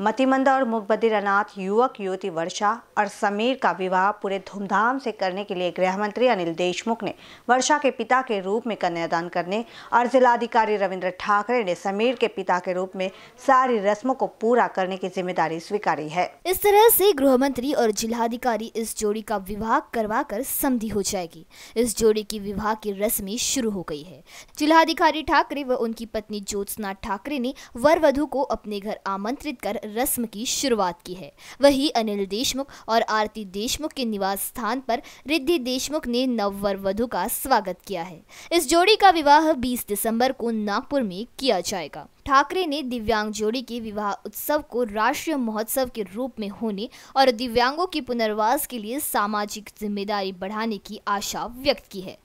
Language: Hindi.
मतिमंदा और मुखबदिर अनाथ युवक युवती वर्षा और समीर का विवाह पूरे धूमधाम से करने के लिए गृह मंत्री अनिल देशमुख ने वर्षा के पिता के रूप में कन्यादान करने और जिलाधिकारी रविंद्र ठाकरे ने समीर के पिता के रूप में सारी रस्मों को पूरा करने की जिम्मेदारी स्वीकारी है इस तरह से गृह मंत्री और जिलाधिकारी इस जोड़ी का विवाह करवा कर हो जाएगी इस जोड़ी की विवाह की रस्में शुरू हो गयी है जिलाधिकारी ठाकरे व उनकी पत्नी ज्योत्सना ठाकरे ने वर वधु को अपने घर आमंत्रित कर रस्म की शुरुआत की है वहीं अनिल देशमुख और आरती देशमुख के निवास स्थान पर रिद्धि देशमुख ने नववर वधु का स्वागत किया है इस जोड़ी का विवाह 20 दिसंबर को नागपुर में किया जाएगा ठाकरे ने दिव्यांग जोड़ी के विवाह उत्सव को राष्ट्रीय महोत्सव के रूप में होने और दिव्यांगों के पुनर्वास के लिए सामाजिक जिम्मेदारी बढ़ाने की आशा व्यक्त की है